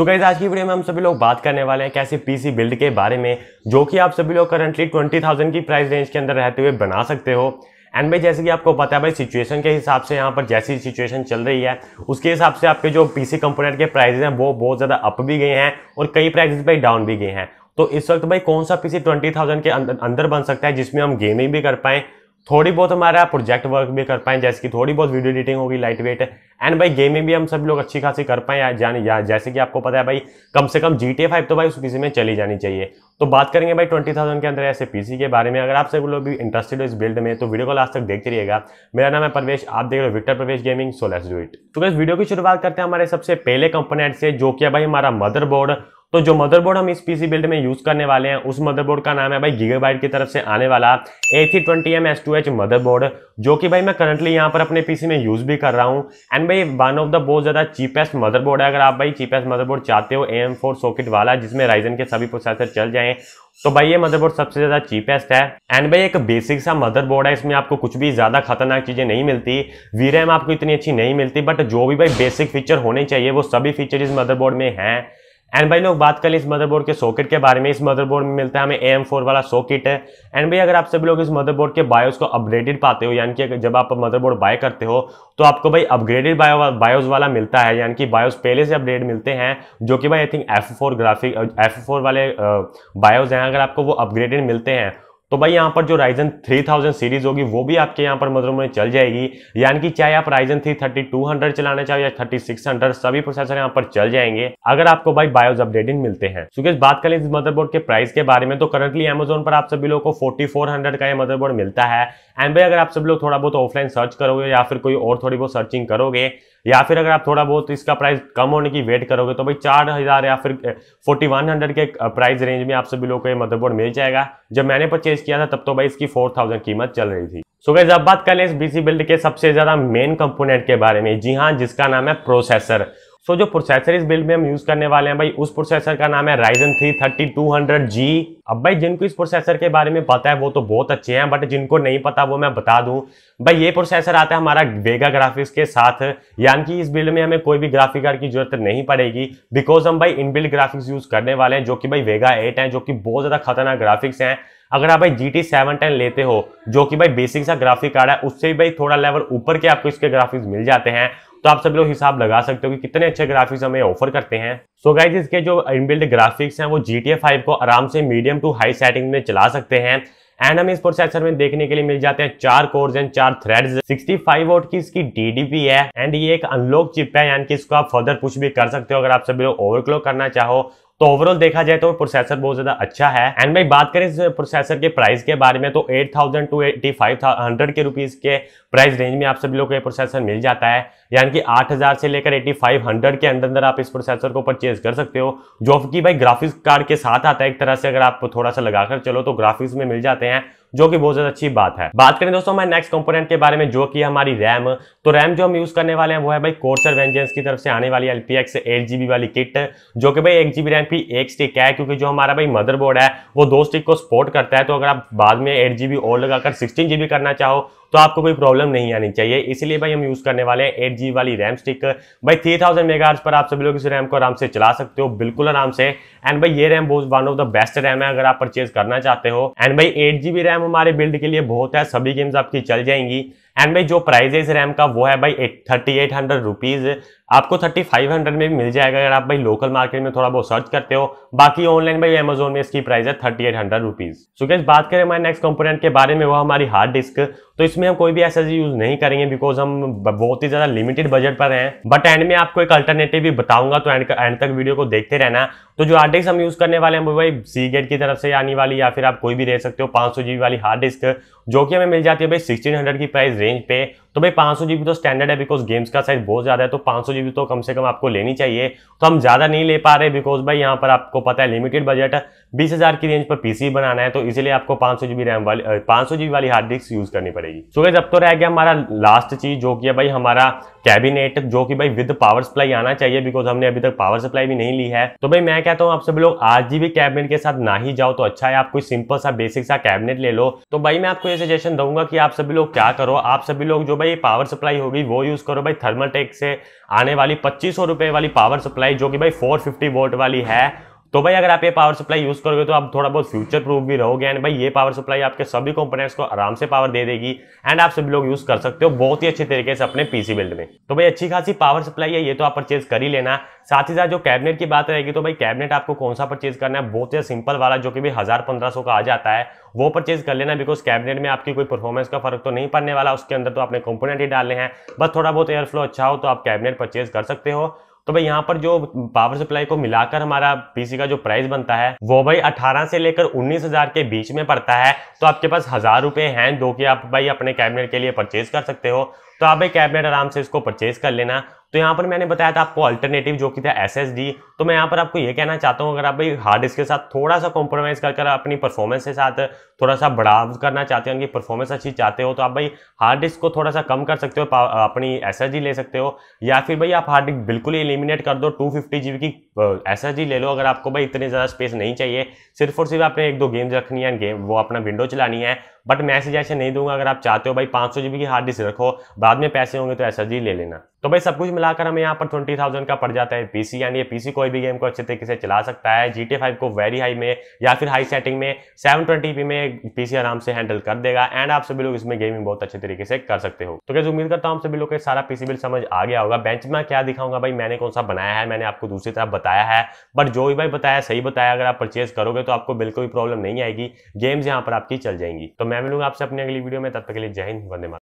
so guys आज की video में हम सभी लोग बात करने वाले हैं कैसे पीसी बिल्ड के बारे में जो कि आप सभी लोग करंटली 20,000 की प्राइस रेंज के अंदर रहते हुए बना सकते हो एंड भाई जैसे कि आपको पता है भाई सिचुएशन के हिसाब से यहाँ पर जैसी सिचुएशन चल रही है उसके हिसाब से आपके जो पी कंपोनेंट के प्राइजेज हैं वो बहुत ज़्यादा अप भी गए हैं और कई प्राइजेज भाई डाउन भी गए हैं तो इस वक्त भाई कौन सा पीसी 20,000 के अंदर अंदर बन सकता है जिसमें हम गेमिंग भी कर पाएँ थोड़ी बहुत हमारा प्रोजेक्ट वर्क भी कर पाए जैसे कि थोड़ी बहुत वीडियो एडिटिंग होगी लाइट वेट एंड भाई गेमिंग भी हम सब लोग अच्छी खासी कर पाए जाने या जैसे कि आपको पता है भाई कम से कम जी टी फाइव तो भाई उस पीसी में चली जानी चाहिए तो बात करेंगे भाई ट्वेंटी थाउजेंड के अंदर ऐसे पीसी के बारे में अगर आप सब लोग भी इंटरेस्टेड हो इस बिल्ड में तो वीडियो को लास्ट तक देखते रहिएगा मेरा नाम है परवेश आप देख रहे हो Victor Pravesh gaming so let's do it तो इस वीडियो की शुरुआत करते हैं हमारे सबसे पहले कंपोनेंट से जो कि भाई हमारा मदरबोर्ड तो जो मदरबोर्ड हम इस पीसी बिल्ड में यूज करने वाले हैं उस मदरबोर्ड का नाम है भाई गीगाबाइट की तरफ से आने वाला A three twenty M S two H motherboard जो कि भाई मैं करंटली यहाँ पर अपने पीसी में यूज भी कर रहा हूँ एंड भाई वन ऑफ द बहुत ज्यादा चीपेस्ट मदरबोर्ड है अगर आप भाई चीपेस्ट मदरबोर्ड चाहते हो ए एम फोर सॉकेट वाला जिसमें राइजन के सभी प्रोसेसर चल जाए तो भाई ये मदरबोर्ड सबसे ज़्यादा चीपेस्ट है एंड भाई एक बेसिक सा मदरबोर्ड है इसमें आपको कुछ भी ज़्यादा खतरनाक चीज़ें नहीं मिलती वी रैम आपको इतनी अच्छी नहीं मिलती बट जो भी भाई बेसिक फीचर होने चाहिए वो सभी फीचर इस मदरबोर्ड में हैं एंड भाई लोग बात करें इस मदरबोर्ड के सॉकेट के बारे में इस मदरबोर्ड में मिलता है हमें एम फोर वाला सॉकेट है एंड भाई अगर आप सभी लोग इस मदरबोर्ड के बायोस को अपग्रेडेड पाते हो यानी कि जब आप मदरबोर्ड बाय करते हो तो आपको भाई अपग्रेडेड बायो बायोस वाला मिलता है यानी कि बायोस पहले से अपग्रेड मिलते हैं जो कि भाई I think F four graphic F four वाले बायोज हैं अगर आपको वो अपग्रेडेड मिलते हैं तो भाई यहाँ पर जो राइजन 3000 सीरीज होगी वो भी आपके यहाँ पर मदरबोर्ड में चल जाएगी यानी कि चाहे आप राइजन 3 हंड्रेड चलाना चाहो या 3600 सभी प्रोसेसर यहाँ पर चल जाएंगे अगर आपको भाई बायोज अपडेटिंग मिलते हैं सुकेश बात करें इस मदरबोर्ड के प्राइस के बारे में तो करंटली अमेजोन पर आप सभी लोगों को 4400 का ये मदरबोर्ड मिलता है एंड भाई अगर आप सब लोग थोड़ा बहुत ऑफलाइन सर्च करोगे या फिर कोई और थोड़ी बहुत सर्चिंग करोगे या फिर अगर आप थोड़ा बहुत इसका प्राइस कम होने की वेट करोगे तो भाई चार हज़ार या फिर फोर्टी वन हंड्रेड के प्राइस रेंज में आप सभी लोग को ये मदरबोर्ड मिल जाएगा जब मैंने परचेज किया था तब तो भाई इसकी फोर थाउजेंड कीमत चल रही थी सो so अब बात कर लें इस बीसी बिल्ड के सबसे ज़्यादा मेन कंपोनेंट के बारे में जी हाँ जिसका नाम है प्रोसेसर सो जो प्रोसेसर इस बिल्ड में हम यूज करने वाले हैं भाई उस प्रोसेसर का नाम है Ryzen three thirty two hundred G अब भाई जिनको इस प्रोसेसर के बारे में पता है वो तो बहुत अच्छे हैं बट जिनको नहीं पता वो मैं बता दूं भाई ये प्रोसेसर आता है हमारा वेगा ग्राफिक्स के साथ यानी कि इस बिल्ड में हमें कोई भी ग्राफिक कार्ड की जरूरत नहीं पड़ेगी बिकॉज हम भाई इनबिल्ड ग्राफिक्स यूज करने वाले हैं जो कि भाई वेगा एट है जो कि बहुत ज्यादा खतरनाक ग्राफिक्स हैं अगर आप भाई जी टी सेवन टेन लेते हो जो कि भाई बेसिक सा ग्राफिक कार्ड है उससे भी भाई थोड़ा लेवल ऊपर के आपको इसके ग्राफिक्स मिल जाते हैं तो आप सभी लोग हिसाब लगा सकते हो कि कितने अच्छे ग्राफिक्स हमें ऑफर करते हैं सो गाइज इसके जो इनबिल्ड ग्राफिक्स हैं वो जी टी को आराम से मीडियम टू हाई सेटिंग में चला सकते हैं एंड हमें इस प्रोसेसर में देखने के लिए मिल जाते हैं चार कोर्स एंड चार थ्रेड्स 65 फाइव वोट की इसकी डी है एंड ये एक अनलॉक चिप है यानी कि इसको आप फर्दर पुश भी कर सकते हो अगर आप सभी लोग ओवरक्लॉक करना चाहो तो ओवरऑल देखा जाए तो प्रोसेसर बहुत ज्यादा अच्छा है एंड भाई बात करें इस प्रोसेसर के प्राइस के बारे में तो 8000 टू 8500 के रुपीज के प्राइस रेंज में आप सभी लोग को ये प्रोसेसर मिल जाता है यानी कि 8000 से लेकर 8500 के अंदर अंदर आप इस प्रोसेसर को परचेज कर सकते हो जो कि भाई ग्राफिक्स कार्ड के साथ आता है एक तरह से अगर आप थोड़ा सा लगाकर चलो तो ग्राफिक्स में मिल जाते हैं जो कि बहुत ज्यादा अच्छी बात है बात करें दोस्तों हमारे नेक्स्ट कंपोनेंट के बारे में जो कि हमारी रैम तो रैम जो हम यूज करने वाले हैं वो है भाई कोर्सर वेंजेंस की तरफ से आने वाली एलपीएक्स एट जीबी वाली किट जो कि भाई एक जीबी रैम की एक स्टिक है क्योंकि जो हमारा भाई मदरबोर्ड है वो दो स्टिक को सपोर्ट करता है तो अगर आप बाद में एट और लगाकर सिक्सटीन करना चाहो तो आपको कोई प्रॉब्लम नहीं आनी चाहिए इसलिए भाई हम यूज़ करने वाले हैं एट वाली रैम स्टिक भाई थ्री थाउजेंड पर आप सभी लोग इस रैम को आराम से चला सकते हो बिल्कुल आराम से एंड भाई ये रैम बहुत one of the best RAM है अगर आप परचेज करना चाहते हो एंड भाई एट रैम हमारे बिल्ड के लिए बहुत है सभी गेम्स आपकी चल जाएंगी एंड भाई जो प्राइस है इस रैम का वो है भाई थर्टी एट हंड्रेड रुपीज़ आपको थर्टी फाइव हंड्रेड में भी मिल जाएगा अगर आप भाई लोकल मार्केट में थोड़ा बहुत सर्च करते हो बाकी ऑनलाइन भाई अमेजोन में इसकी प्राइस है thirty eight hundred rupees so guys बात करें हमारे नेक्स्ट कंपोनेंट के बारे में वो हमारी हार्ड डिस्क तो इसमें हम कोई भी एस यूज नहीं करेंगे बिकॉज हम बहुत ही ज़्यादा लिमिटेड बजट पर हैं बट एंड में आपको एक अल्टरनेटिव भी बताऊंगा तो एंड तक वीडियो को देखते रहना तो जो हार्ड डिस्क हम यूज़ करने वाले हैं वो भाई सी गेट की तरफ से आने वाली या फिर आप कोई भी दे सकते हो पांच सौ वाली हार्ड डिस्क जो कि हमें मिल जाती है भाई सिक्सटीन हंड्रेड की प्राइस रेंज पे तो भाई पाँच सौ जीबी तो स्टैंडर्ड है बिकॉज गेम्स का साइज बहुत ज़्यादा है तो पाँच सौ जीबी तो कम से कम आपको लेनी चाहिए तो हम ज़्यादा नहीं ले पा रहे बिकॉज भाई यहाँ पर आपको पता है लिमिटेड बजट बीस हज़ार की रेंज पर पीसी बनाना है तो इसीलिए आपको पाँच सौ जीबी रैम वाली पाँच सौ जीबी वाली हार्ड डिस्क यूज़ करनी पड़ेगी सो भाई जब तो रह गया हमारा लास्ट चीज़ जो कि है भाई हमारा कैबिनेट जो कि भाई विद पावर सप्लाई आना चाहिए बिकॉज हमने अभी तक पावर सप्लाई भी नहीं ली है तो भाई मैं कहता हूँ आप सभी लोग आज जी भी कैबिनेट के साथ ना ही जाओ तो अच्छा है आप कोई सिंपल सा बेसिक सा कैबिनेट ले लो तो भाई मैं आपको ये सजेशन दूंगा कि आप सभी लोग क्या करो आप सभी लोग जो भाई पावर सप्लाई होगी वो यूज़ करो भाई टेक से आने वाली पच्चीस सौ वाली पावर सप्लाई जो कि भाई फोर फिफ्टी वोल्ट वाली है तो भाई अगर आप ये पावर सप्लाई यूज़ करोगे तो आप थोड़ा बहुत फ्यूचर प्रूफ भी रहोगे एंड भाई ये पावर सप्लाई आपके सभी कंपोनेंट्स को आराम से पावर दे देगी एंड आप सभी लोग यूज़ कर सकते हो बहुत ही अच्छे तरीके से अपने पीसी बिल्ड में तो भाई अच्छी खासी पावर सप्लाई है ये तो आप परचेज कर ही लेना साथ ही साथ जो कैबिनेट की बात रहेगी तो भाई कैबिनेट आपको कौन सा परचेज करना है बहुत ही सिंपल वाला जो कि भी हज़ार पंद्रह सौ का आ जाता है वो परचेज कर लेना बिकॉज कैबिनेट में आपकी कोई परफॉर्मेंस का फर्क तो नहीं पड़ने वाला उसके अंदर तो आपने कंपोनेंट ही डालने हैं बस थोड़ा बहुत एयरफ्लो अच्छा हो तो आप कैबिनेट परचेज कर सकते हो तो भाई यहाँ पर जो पावर सप्लाई को मिलाकर हमारा पीसी का जो प्राइस बनता है वो भाई अठारह से लेकर उन्नीस हजार के बीच में पड़ता है तो आपके पास हजार रुपए हैं जो कि आप भाई अपने कैबिनेट के लिए परचेज कर सकते हो तो आप भाई कैबिनेट आराम से इसको परचेज कर लेना तो यहाँ पर मैंने बताया था आपको अल्टरनेटिव जो कि था एस तो मैं यहाँ पर आपको ये कहना चाहता हूँ अगर आप भाई हार्ड डिस्क के साथ थोड़ा सा कॉम्प्रोमाइज़ कर कर अपनी परफॉर्मेंस के साथ थोड़ा सा बढ़ाव करना चाहते हो उनकी परफॉर्मेंस अच्छी चाहते हो तो आप भाई हार्ड डिस्क को थोड़ा सा कम कर सकते हो अपनी एस ले सकते हो या फिर भाई आप हार्ड डिस्क बिल्कुल ही एलिमिनेट कर दो टू फिफ्टी की एस ले लो अगर आपको भाई इतनी ज़्यादा स्पेस नहीं चाहिए सिर्फ और सिर्फ आपने एक दो गेम्स रखनी है गेम वो अपना विंडो चलानी है बट मैं ऐसे जैसे नहीं दूंगा अगर आप चाहते हो भाई पांच सौ की हार्ड डिस्क रखो बाद में पैसे होंगे तो जी ले लेना तो भाई सब कुछ मिलाकर हमें यहाँ पर ट्वेंटी थाउजेंड का पड़ जाता है पीसी यानी ये पीसी कोई भी गेम को अच्छे तरीके से चला सकता है जी टी फाइव को वेरी हाई में या फिर हाई सेटिंग में सेवन ट्वेंटी पी में पीसी आराम से हैंडल कर देगा एंड आप सभी लोग इसमें गेमिंग बहुत अच्छे तरीके से कर सकते हो तो कैसे उम्मीद करता हूँ सभी लोग सारा पीसी बिल समझ आ गया होगा बेंच में क्या दिखाऊंगा भाई मैंने कौन सा बनाया है मैंने आपको दूसरी तरफ बताया है बट जो भी भाई बताया सही बताया अगर आप परचेज करोगे तो आपको बिल्कुल भी प्रॉब्लम नहीं आएगी गेम्स यहाँ पर आपकी चल जाएंगी तो मैं मैं मिलूंगा आपसे अपनी अगली वीडियो में तब तक के लिए जय हिंद वंदे मातरम